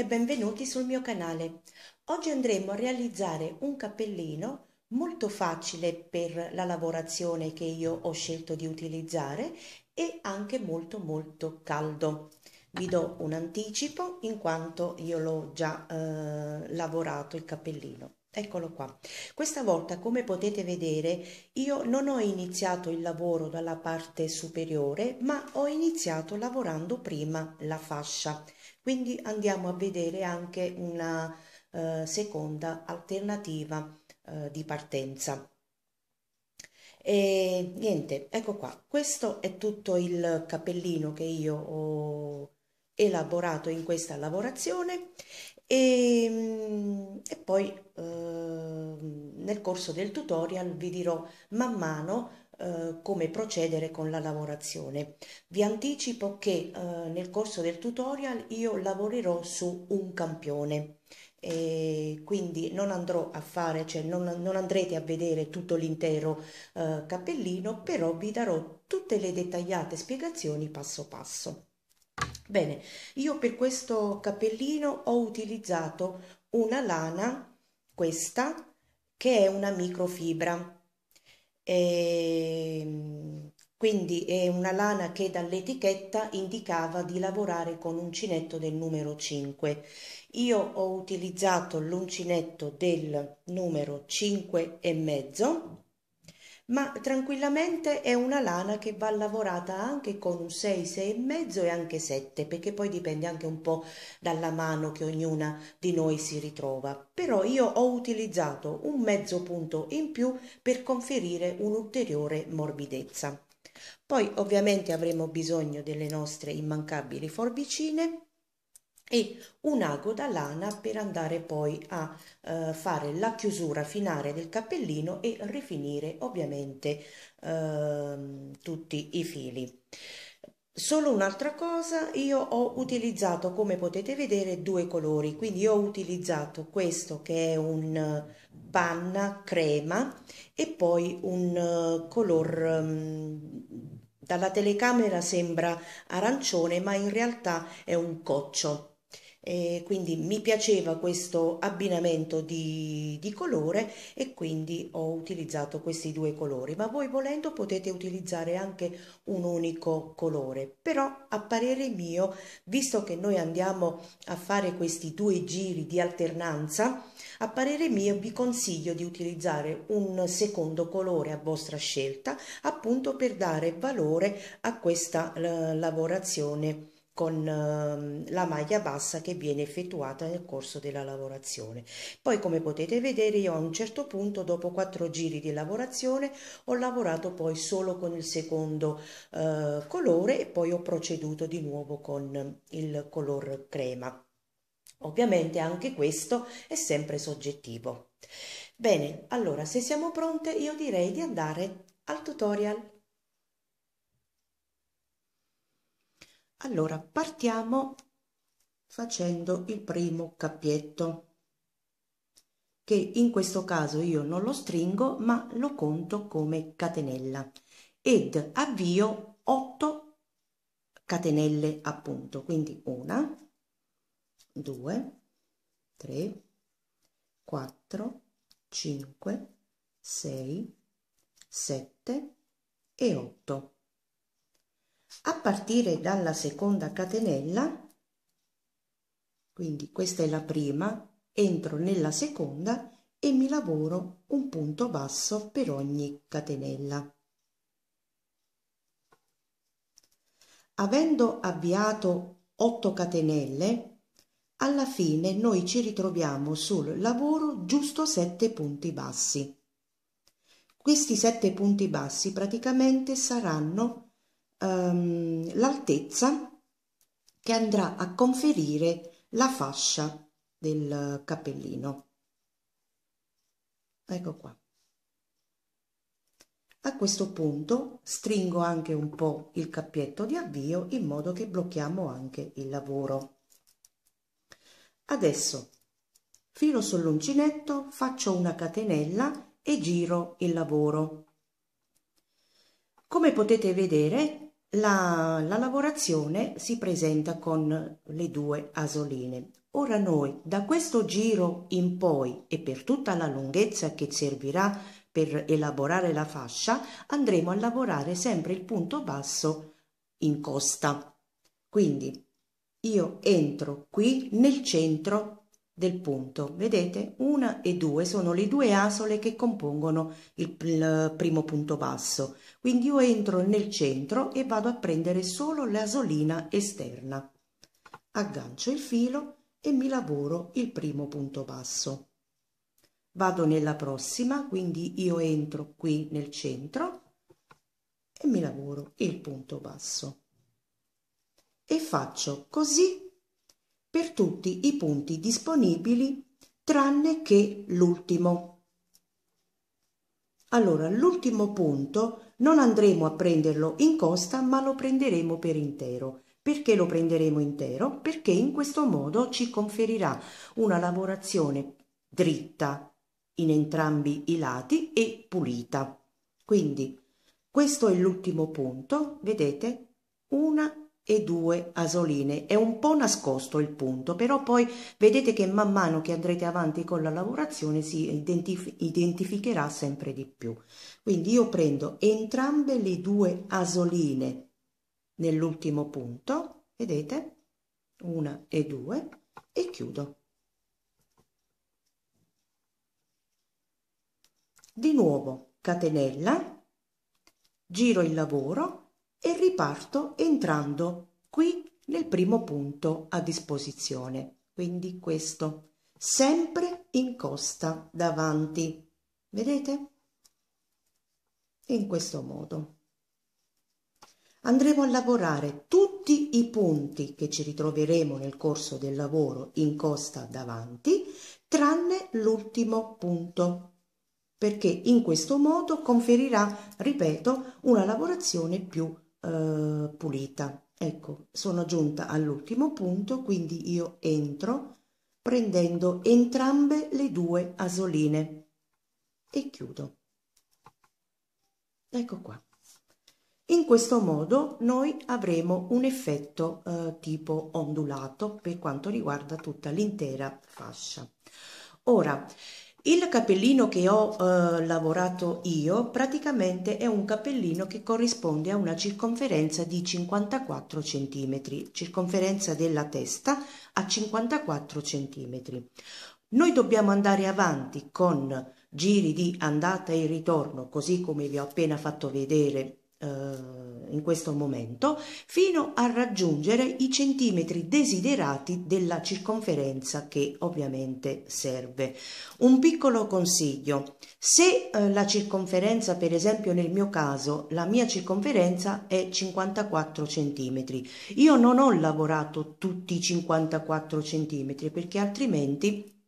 e benvenuti sul mio canale. Oggi andremo a realizzare un cappellino molto facile per la lavorazione che io ho scelto di utilizzare e anche molto molto caldo. Vi do un anticipo in quanto io l'ho già eh, lavorato il cappellino. Eccolo qua. Questa volta, come potete vedere, io non ho iniziato il lavoro dalla parte superiore, ma ho iniziato lavorando prima la fascia. Quindi andiamo a vedere anche una eh, seconda alternativa eh, di partenza. E niente, ecco qua. Questo è tutto il cappellino che io ho elaborato in questa lavorazione e, ehm, e poi Ehm, nel corso del tutorial vi dirò man mano eh, come procedere con la lavorazione. Vi anticipo che eh, nel corso del tutorial io lavorerò su un campione e quindi non andrò a fare, cioè non, non andrete a vedere tutto l'intero eh, cappellino, però vi darò tutte le dettagliate spiegazioni passo passo. Bene, io per questo cappellino ho utilizzato una lana questa che è una microfibra. E ehm, quindi è una lana che dall'etichetta indicava di lavorare con uncinetto del numero 5. Io ho utilizzato l'uncinetto del numero 5 e mezzo ma tranquillamente è una lana che va lavorata anche con un 6, 6 e mezzo e anche 7 perché poi dipende anche un po' dalla mano che ognuna di noi si ritrova però io ho utilizzato un mezzo punto in più per conferire un'ulteriore morbidezza poi ovviamente avremo bisogno delle nostre immancabili forbicine e un ago da lana per andare poi a eh, fare la chiusura finale del cappellino e rifinire ovviamente eh, tutti i fili. Solo un'altra cosa, io ho utilizzato come potete vedere due colori, quindi ho utilizzato questo che è un eh, panna crema e poi un eh, color um, dalla telecamera sembra arancione ma in realtà è un coccio e quindi mi piaceva questo abbinamento di, di, colore e quindi ho utilizzato questi due colori ma voi volendo potete utilizzare anche un unico colore però a parere mio visto che noi andiamo a fare questi due giri di alternanza a parere mio vi consiglio di utilizzare un secondo colore a vostra scelta appunto per dare valore a questa eh, lavorazione con ehm, la maglia bassa che viene effettuata nel corso della lavorazione. Poi come potete vedere io a un certo punto dopo quattro giri di lavorazione ho lavorato poi solo con il secondo eh, colore e poi ho proceduto di nuovo con il color crema. Ovviamente anche questo è sempre soggettivo. Bene, allora se siamo pronte io direi di andare al tutorial. Allora, partiamo facendo il primo cappietto, che in questo caso io non lo stringo, ma lo conto come catenella, ed avvio 8 catenelle appunto, quindi una, due, tre, quattro, cinque, sei, sette e otto a partire dalla seconda catenella quindi questa è la prima entro nella seconda e mi lavoro un punto basso per ogni catenella avendo avviato 8 catenelle alla fine noi ci ritroviamo sul lavoro giusto 7 punti bassi questi 7 punti bassi praticamente saranno ehm, l'altezza che andrà a conferire la fascia del cappellino. Ecco qua. A questo punto stringo anche un po' il cappietto di avvio in modo che blocchiamo anche il lavoro. Adesso filo sull'uncinetto, faccio una catenella e giro il lavoro. Come potete vedere la, la lavorazione si presenta con le due asoline. Ora noi da questo giro in poi e per tutta la lunghezza che servirà per elaborare la fascia andremo a lavorare sempre il punto basso in costa. Quindi io entro qui nel centro del punto. Vedete? Una e due sono le due asole che compongono il, primo punto basso. Quindi io entro nel centro e vado a prendere solo l'asolina esterna. Aggancio il filo e mi lavoro il primo punto basso. Vado nella prossima, quindi io entro qui nel centro e mi lavoro il punto basso. E faccio così per tutti i punti disponibili tranne che l'ultimo. Allora, l'ultimo punto non andremo a prenderlo in costa, ma lo prenderemo per intero. Perché lo prenderemo intero? Perché in questo modo ci conferirà una lavorazione dritta in entrambi i lati e pulita. Quindi questo è l'ultimo punto, vedete? Una e due asoline. È un po' nascosto il punto, però poi vedete che man mano che andrete avanti con la lavorazione si identif identificherà sempre di più. Quindi io prendo entrambe le due asoline nell'ultimo punto, vedete? Una e due e chiudo. Di nuovo catenella, giro il lavoro e riparto entrando qui nel primo punto a disposizione. Quindi questo, sempre in costa davanti. Vedete? In questo modo. Andremo a lavorare tutti i punti che ci ritroveremo nel corso del lavoro in costa davanti, tranne l'ultimo punto, perché in questo modo conferirà, ripeto, una lavorazione più eh, pulita. Ecco, sono giunta all'ultimo punto, quindi io entro prendendo entrambe le due asoline e chiudo. Ecco qua. In questo modo noi avremo un effetto eh, tipo ondulato per quanto riguarda tutta l'intera fascia. Ora, il cappellino che ho eh, lavorato io praticamente è un cappellino che corrisponde a una circonferenza di 54 cm, circonferenza della testa a 54 cm. Noi dobbiamo andare avanti con giri di andata e ritorno, così come vi ho appena fatto vedere eh, in questo momento fino a raggiungere i centimetri desiderati della circonferenza che ovviamente serve. Un piccolo consiglio, se eh, la circonferenza per esempio nel mio caso la mia circonferenza è 54 centimetri, io non ho lavorato tutti i 54 centimetri perché altrimenti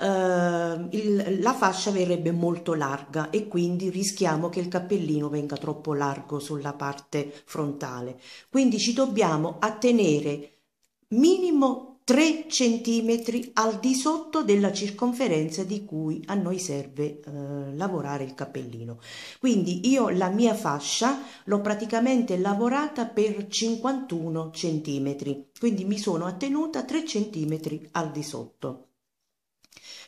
eh, il, la fascia verrebbe molto larga e quindi rischiamo che il cappellino venga troppo largo sulla parte frontale. Quindi ci dobbiamo attenere minimo 3 cm al di sotto della circonferenza di cui a noi serve eh, lavorare il cappellino. Quindi io la mia fascia l'ho praticamente lavorata per 51 cm, quindi mi sono attenuta 3 cm al di sotto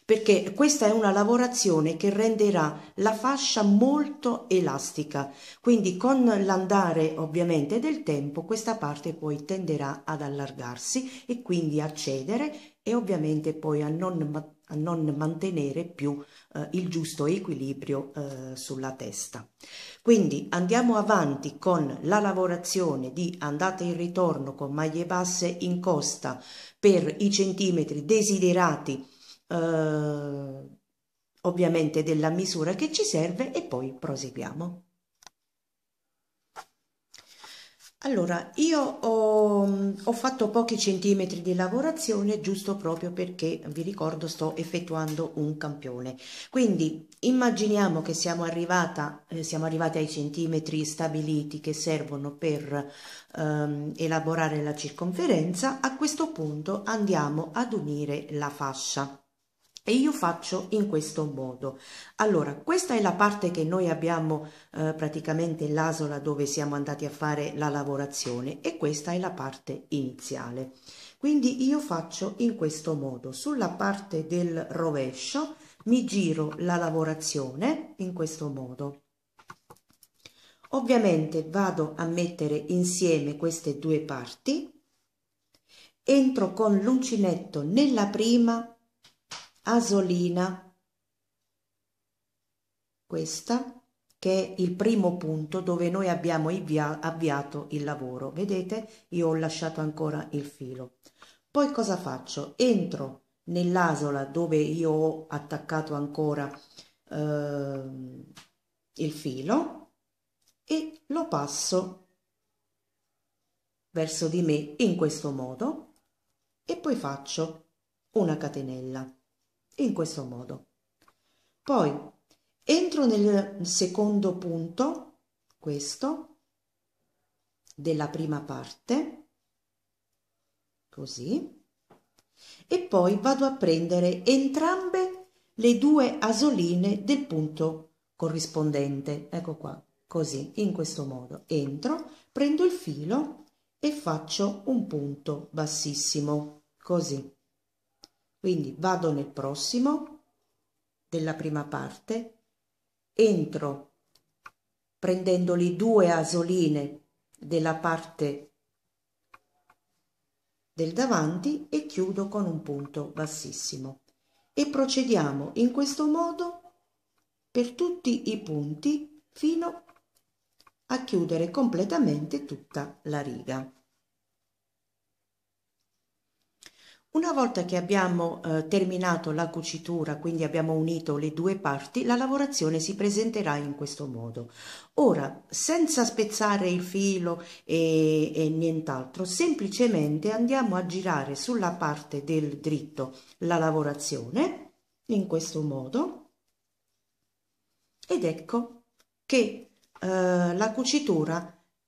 perché questa è una lavorazione che renderà la fascia molto elastica, quindi con l'andare ovviamente del tempo questa parte poi tenderà ad allargarsi e quindi a cedere e ovviamente poi a non, a non mantenere più eh, il giusto equilibrio eh, sulla testa. Quindi andiamo avanti con la lavorazione di andata in ritorno con maglie basse in costa per i centimetri desiderati eh, ovviamente della misura che ci serve e poi proseguiamo. Allora, io ho, ho, fatto pochi centimetri di lavorazione giusto proprio perché, vi ricordo, sto effettuando un campione. Quindi immaginiamo che siamo, arrivata, eh, siamo arrivati ai centimetri stabiliti che servono per ehm, elaborare la circonferenza. A questo punto andiamo ad unire la fascia. E io faccio in questo modo. Allora, questa è la parte che noi abbiamo eh, praticamente l'asola dove siamo andati a fare la lavorazione e questa è la parte iniziale. Quindi io faccio in questo modo. Sulla parte del rovescio mi giro la lavorazione in questo modo. Ovviamente vado a mettere insieme queste due parti, entro con l'uncinetto nella prima asolina. Questa che è il primo punto dove noi abbiamo avvia avviato il lavoro. Vedete, io ho lasciato ancora il filo. Poi cosa faccio? Entro nell'asola dove io ho attaccato ancora eh, il filo e lo passo verso di me in questo modo e poi faccio una catenella in questo modo. Poi entro nel secondo punto, questo, della prima parte, così, e poi vado a prendere entrambe le due asoline del punto corrispondente. Ecco qua, così, in questo modo. Entro, prendo il filo e faccio un punto bassissimo, così. Quindi vado nel prossimo della prima parte, entro prendendo le due asoline della parte del davanti e chiudo con un punto bassissimo. E procediamo in questo modo per tutti i punti fino a chiudere completamente tutta la riga. Una volta che abbiamo eh, terminato la cucitura, quindi abbiamo unito le due parti, la lavorazione si presenterà in questo modo. Ora, senza spezzare il filo e, e nient'altro, semplicemente andiamo a girare sulla parte del dritto la lavorazione, in questo modo, ed ecco che eh, la cucitura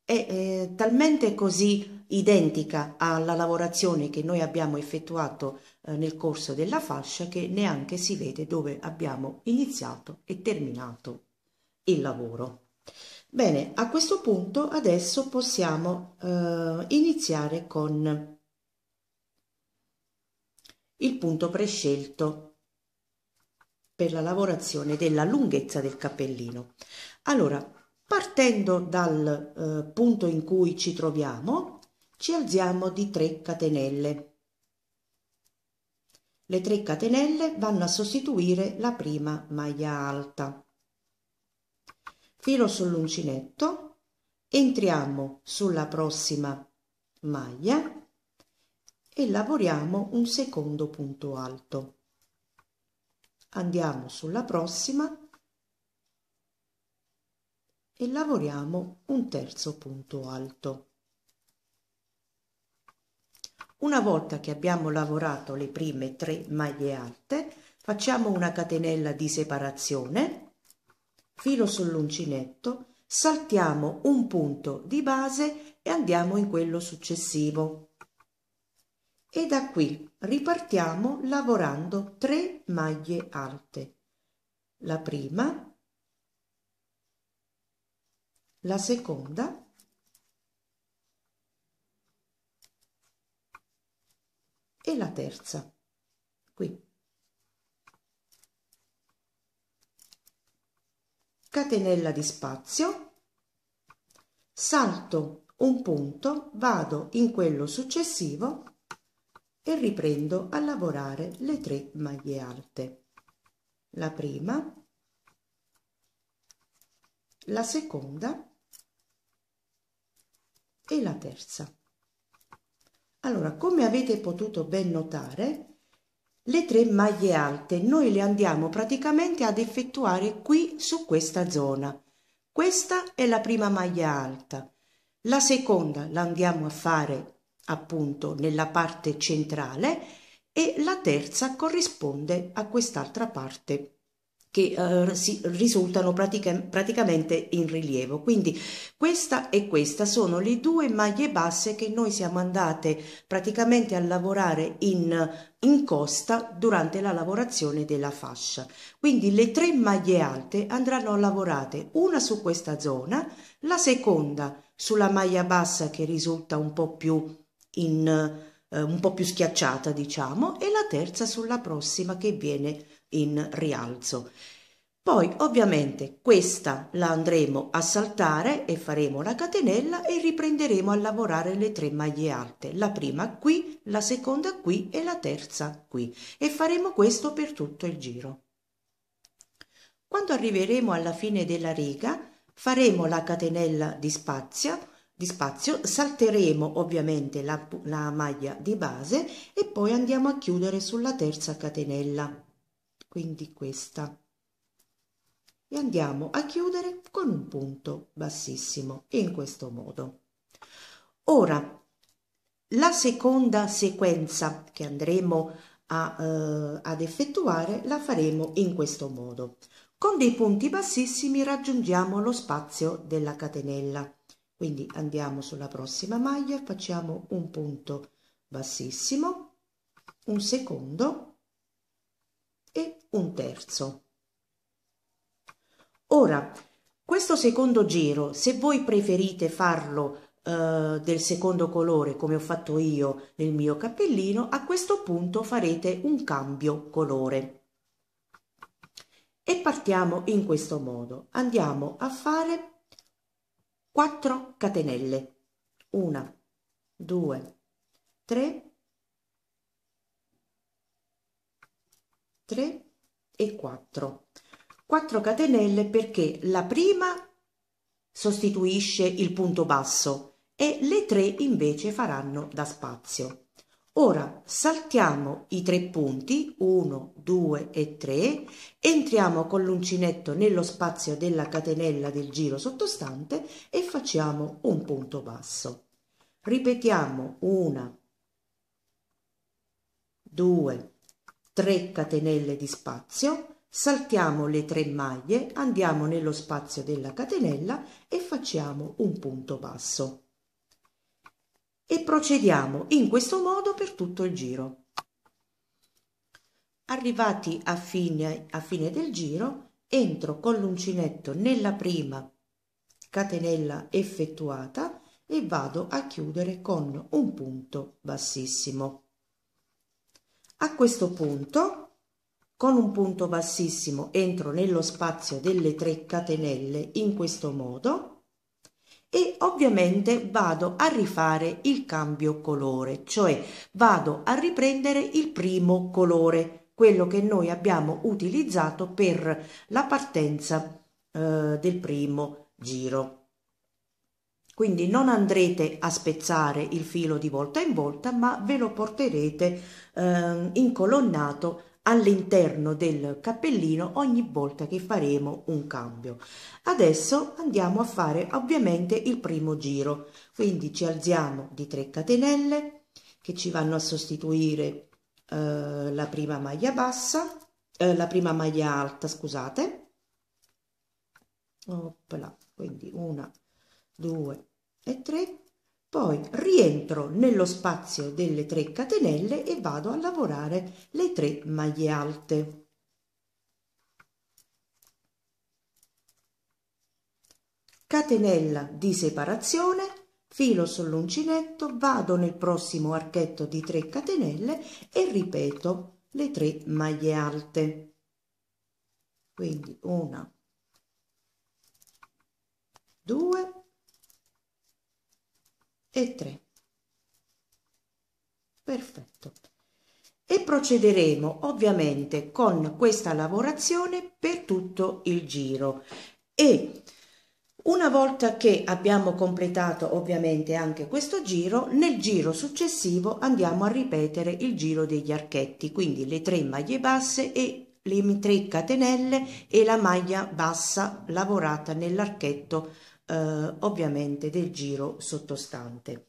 è, è eh, talmente così identica alla lavorazione che noi abbiamo effettuato eh, nel corso della fascia che neanche si vede dove abbiamo iniziato e terminato il lavoro. Bene, a questo punto adesso possiamo eh, iniziare con il punto prescelto per la lavorazione della lunghezza del cappellino. Allora, partendo dal eh, punto in cui ci troviamo, ci alziamo di 3 catenelle. Le 3 catenelle vanno a sostituire la prima maglia alta. Filo sull'uncinetto, entriamo sulla prossima maglia e lavoriamo un secondo punto alto. Andiamo sulla prossima e lavoriamo un terzo punto alto. Una volta che abbiamo lavorato le prime tre maglie alte, facciamo una catenella di separazione, filo sull'uncinetto, saltiamo un punto di base e andiamo in quello successivo. E da qui ripartiamo lavorando tre maglie alte. La prima, la seconda e la terza qui catenella di spazio salto un punto vado in quello successivo e riprendo a lavorare le tre maglie alte la prima la seconda e la terza allora, come avete potuto ben notare, le tre maglie alte noi le andiamo praticamente ad effettuare qui su questa zona. Questa è la prima maglia alta. La seconda la andiamo a fare appunto nella parte centrale e la terza corrisponde a quest'altra parte che eh, risultano pratica, praticamente in rilievo. Quindi questa e questa sono le due maglie basse che noi siamo andate praticamente a lavorare in, in costa durante la lavorazione della fascia. Quindi le tre maglie alte andranno lavorate una su questa zona, la seconda sulla maglia bassa che risulta un po' più in eh, un po' più schiacciata, diciamo, e la terza sulla prossima che viene in rialzo. Poi ovviamente questa la andremo a saltare e faremo la catenella e riprenderemo a lavorare le tre maglie alte, la prima qui, la seconda qui e la terza qui e faremo questo per tutto il giro. Quando arriveremo alla fine della riga faremo la catenella di spazio di spazio, salteremo ovviamente la, la maglia di base e poi andiamo a chiudere sulla terza catenella, quindi questa. E andiamo a chiudere con un punto bassissimo, in questo modo. Ora, la seconda sequenza che andremo a, eh, ad effettuare la faremo in questo modo. Con dei punti bassissimi raggiungiamo lo spazio della catenella quindi andiamo sulla prossima maglia facciamo un punto bassissimo un secondo e un terzo ora questo secondo giro se voi preferite farlo eh, del secondo colore come ho fatto io nel mio cappellino a questo punto farete un cambio colore e partiamo in questo modo andiamo a fare 4 catenelle 1 2 3 3 e 4 4 catenelle perché la prima sostituisce il punto basso e le tre invece faranno da spazio Ora saltiamo i tre punti 1, 2 e 3, entriamo con l'uncinetto nello spazio della catenella del giro sottostante e facciamo un punto basso. Ripetiamo una, due, tre catenelle di spazio, saltiamo le tre maglie, andiamo nello spazio della catenella e facciamo un punto basso e procediamo in questo modo per tutto il giro. Arrivati a fine, a fine del giro, entro con l'uncinetto nella prima catenella effettuata e vado a chiudere con un punto bassissimo. A questo punto, con un punto bassissimo, entro nello spazio delle 3 catenelle in questo modo e ovviamente vado a rifare il cambio colore, cioè vado a riprendere il primo colore, quello che noi abbiamo utilizzato per la partenza eh, del primo giro. Quindi non andrete a spezzare il filo di volta in volta, ma ve lo porterete eh, incolonnato all'interno del cappellino ogni volta che faremo un cambio. Adesso andiamo a fare ovviamente il primo giro, quindi ci alziamo di 3 catenelle che ci vanno a sostituire eh, la prima maglia bassa, eh, la prima maglia alta, scusate. Oppla, quindi una, due e tre poi rientro nello spazio delle 3 catenelle e vado a lavorare le tre maglie alte. Catenella di separazione, filo sull'uncinetto, vado nel prossimo archetto di 3 catenelle e ripeto le tre maglie alte. Quindi una, due, e 3. Perfetto. E procederemo ovviamente con questa lavorazione per tutto il giro e una volta che abbiamo completato ovviamente anche questo giro, nel giro successivo andiamo a ripetere il giro degli archetti, quindi le tre maglie basse e le tre catenelle e la maglia bassa lavorata nell'archetto eh, ovviamente del giro sottostante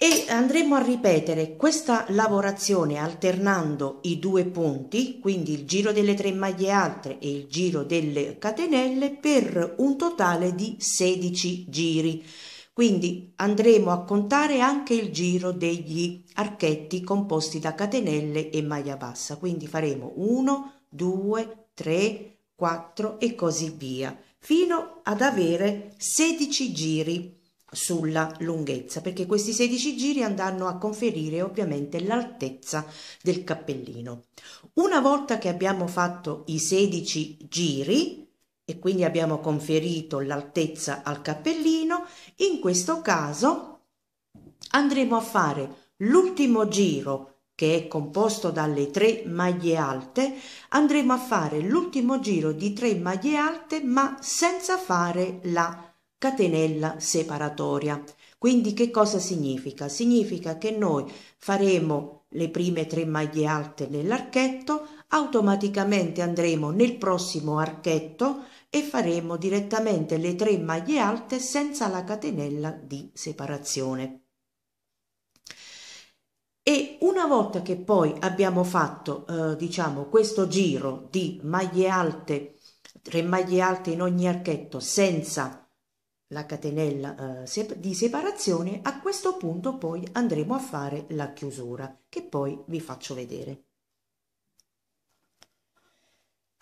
e andremo a ripetere questa lavorazione alternando i due punti quindi il giro delle tre maglie alte e il giro delle catenelle per un totale di 16 giri quindi andremo a contare anche il giro degli archetti composti da catenelle e maglia bassa quindi faremo 1 2 3 4 e così via, fino ad avere 16 giri sulla lunghezza, perché questi 16 giri andranno a conferire ovviamente l'altezza del cappellino. Una volta che abbiamo fatto i 16 giri e quindi abbiamo conferito l'altezza al cappellino, in questo caso andremo a fare l'ultimo giro che è composto dalle tre maglie alte, andremo a fare l'ultimo giro di tre maglie alte ma senza fare la catenella separatoria. Quindi che cosa significa? Significa che noi faremo le prime tre maglie alte nell'archetto, automaticamente andremo nel prossimo archetto e faremo direttamente le tre maglie alte senza la catenella di separazione. E una volta che poi abbiamo fatto, eh, diciamo, questo giro di maglie alte, tre maglie alte in ogni archetto senza la catenella eh, di separazione, a questo punto poi andremo a fare la chiusura, che poi vi faccio vedere.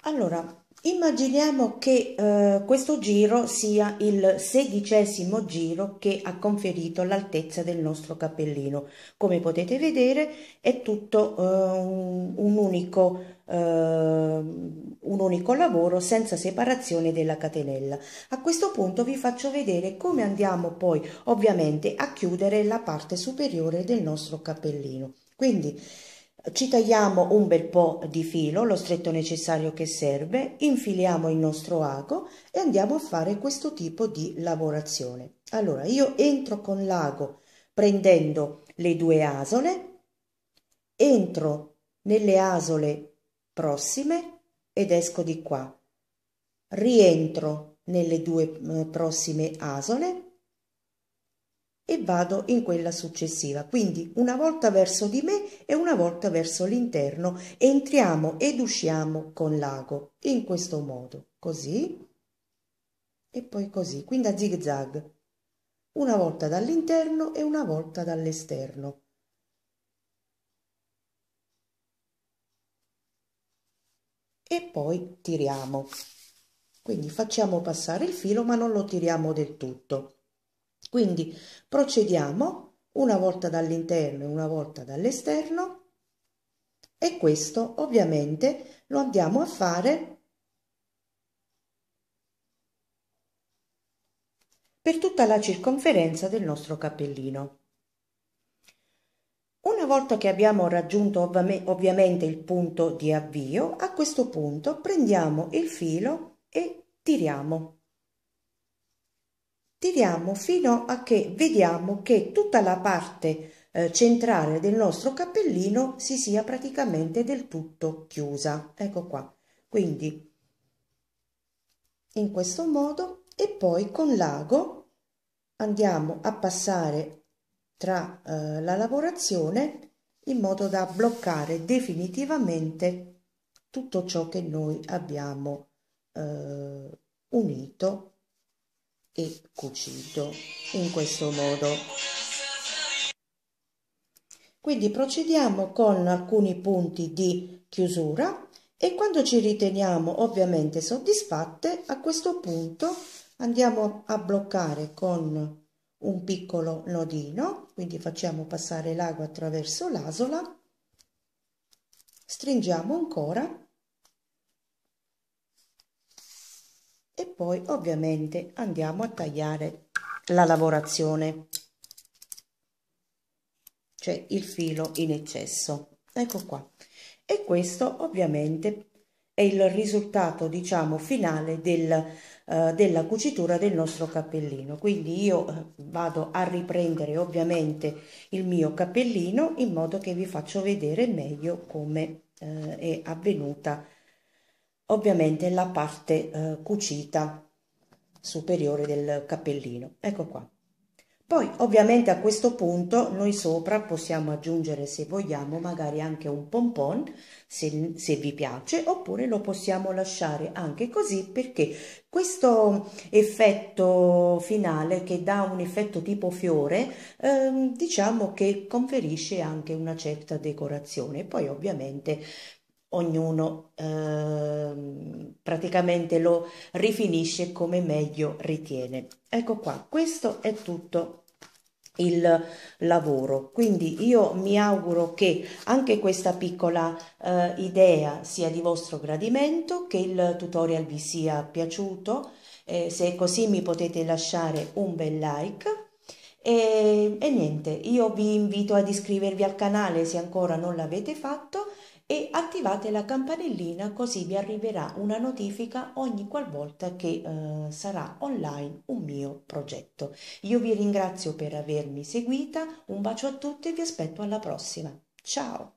Allora, Immaginiamo che eh, questo giro sia il sedicesimo giro che ha conferito l'altezza del nostro cappellino. Come potete vedere è tutto eh, un, un, unico, eh, un unico lavoro senza separazione della catenella. A questo punto vi faccio vedere come andiamo poi ovviamente a chiudere la parte superiore del nostro cappellino. Quindi ci tagliamo un bel po' di filo, lo stretto necessario che serve, infiliamo il nostro ago e andiamo a fare questo tipo di lavorazione. Allora io entro con l'ago prendendo le due asole, entro nelle asole prossime ed esco di qua, rientro nelle due eh, prossime asole e vado in quella successiva. Quindi una volta verso di me e una volta verso l'interno entriamo ed usciamo con l'ago in questo modo, così e poi così, quindi a zig zag, una volta dall'interno e una volta dall'esterno. E poi tiriamo. Quindi facciamo passare il filo ma non lo tiriamo del tutto. Quindi procediamo una volta dall'interno e una volta dall'esterno e questo ovviamente lo andiamo a fare per tutta la circonferenza del nostro cappellino. Una volta che abbiamo raggiunto ovviamente il punto di avvio, a questo punto prendiamo il filo e tiriamo tiriamo fino a che vediamo che tutta la parte eh, centrale del nostro cappellino si sia praticamente del tutto chiusa ecco qua quindi in questo modo e poi con l'ago andiamo a passare tra eh, la lavorazione in modo da bloccare definitivamente tutto ciò che noi abbiamo eh, unito e cucito in questo modo. Quindi procediamo con alcuni punti di chiusura e quando ci riteniamo ovviamente soddisfatte a questo punto andiamo a bloccare con un piccolo nodino, quindi facciamo passare l'ago attraverso l'asola, stringiamo ancora e poi ovviamente andiamo a tagliare la lavorazione cioè il filo in eccesso ecco qua e questo ovviamente è il risultato diciamo finale del, eh, della cucitura del nostro cappellino quindi io eh, vado a riprendere ovviamente il mio cappellino in modo che vi faccio vedere meglio come eh, è avvenuta ovviamente la parte eh, cucita superiore del cappellino. Ecco qua. Poi ovviamente a questo punto noi sopra possiamo aggiungere se vogliamo magari anche un pompon se, se vi piace oppure lo possiamo lasciare anche così perché questo effetto finale che dà un effetto tipo fiore eh, diciamo che conferisce anche una certa decorazione. Poi ovviamente ognuno eh, praticamente lo rifinisce come meglio ritiene. Ecco qua, questo è tutto il lavoro quindi io mi auguro che anche questa piccola eh, idea sia di vostro gradimento che il tutorial vi sia piaciuto eh, se è così mi potete lasciare un bel like e, e niente io vi invito ad iscrivervi al canale se ancora non l'avete fatto e attivate la campanellina così vi arriverà una notifica ogni qualvolta che eh, sarà online un mio progetto. Io vi ringrazio per avermi seguita, un bacio a tutti e vi aspetto alla prossima. Ciao!